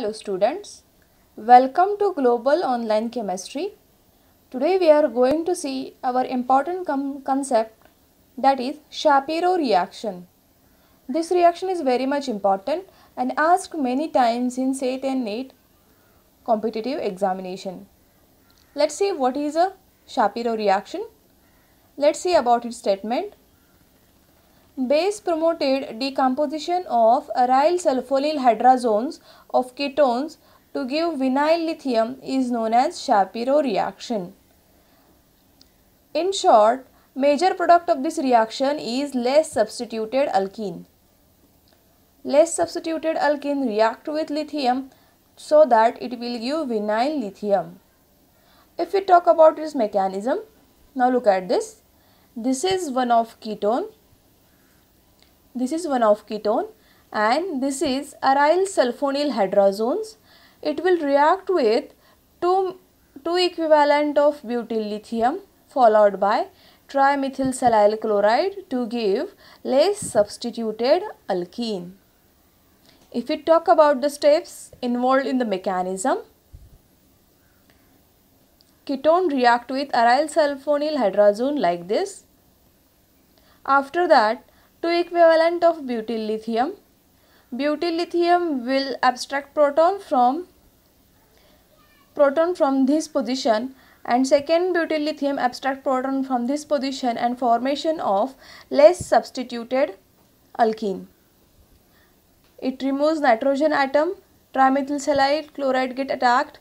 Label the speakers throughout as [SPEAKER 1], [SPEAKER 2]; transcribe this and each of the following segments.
[SPEAKER 1] Hello students, welcome to Global Online Chemistry. Today we are going to see our important concept that is Shapiro reaction. This reaction is very much important and asked many times in SAT and NET competitive examination. Let's see what is a Shapiro reaction. Let's see about its statement base promoted decomposition of aryl sulfonyl hydrazones of ketones to give vinyl lithium is known as Shapiro reaction. In short, major product of this reaction is less substituted alkene. Less substituted alkene react with lithium so that it will give vinyl lithium. If we talk about its mechanism, now look at this. This is one of ketone this is one of ketone and this is aryl sulfonyl hydrazones. It will react with two, two equivalent of butyl lithium followed by trimethyl salyl chloride to give less substituted alkene. If we talk about the steps involved in the mechanism, ketone react with aryl sulfonyl hydrazone like this. After that, 2 equivalent of butyl lithium. Butyl lithium will abstract proton from proton from this position and second butyl lithium abstract proton from this position and formation of less substituted alkene. It removes nitrogen atom, trimethyl chloride get attacked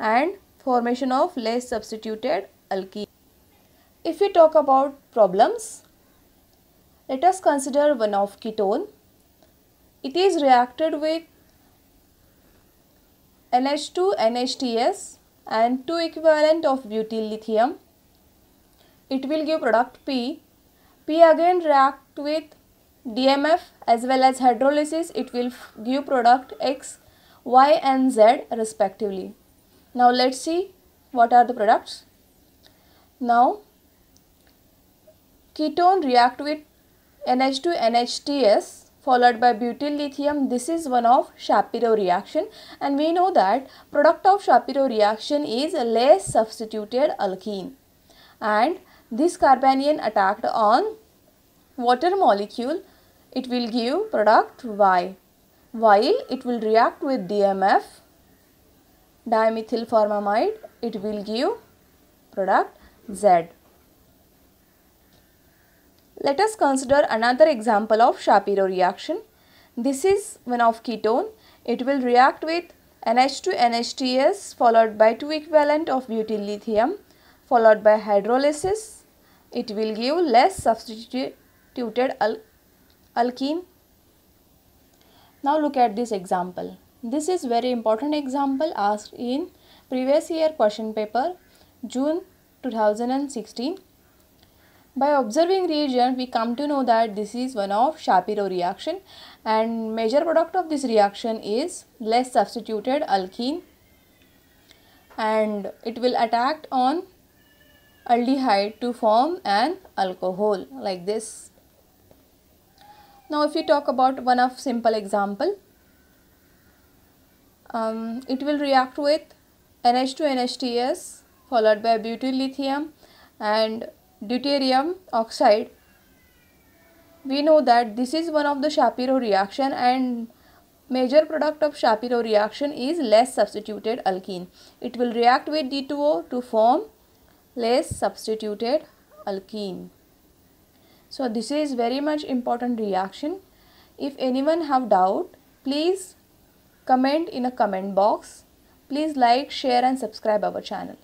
[SPEAKER 1] and formation of less substituted alkene. If we talk about problems, let us consider one of ketone. It is reacted with NH2, NHTS and 2 equivalent of butyl lithium. It will give product P. P again react with DMF as well as hydrolysis. It will give product X, Y and Z respectively. Now let's see what are the products. Now ketone react with NH2 NHTS followed by butyl lithium this is one of Shapiro reaction and we know that product of Shapiro reaction is less substituted alkene and this carbanion attacked on water molecule it will give product Y while it will react with DMF dimethyl formamide it will give product Z let us consider another example of Shapiro reaction. This is one of ketone. It will react with NH2 NHTS followed by 2 equivalent of butyl lithium followed by hydrolysis. It will give less substituted al alkene. Now look at this example. This is very important example asked in previous year question paper June 2016. By observing reagent, we come to know that this is one of Shapiro reaction and major product of this reaction is less substituted alkene and it will attack on aldehyde to form an alcohol like this. Now if we talk about one of simple example, um, it will react with NH2 NHTS followed by butyl lithium and deuterium oxide we know that this is one of the Shapiro reaction and major product of Shapiro reaction is less substituted alkene. It will react with D2O to form less substituted alkene. So this is very much important reaction. If anyone have doubt, please comment in a comment box. Please like, share and subscribe our channel.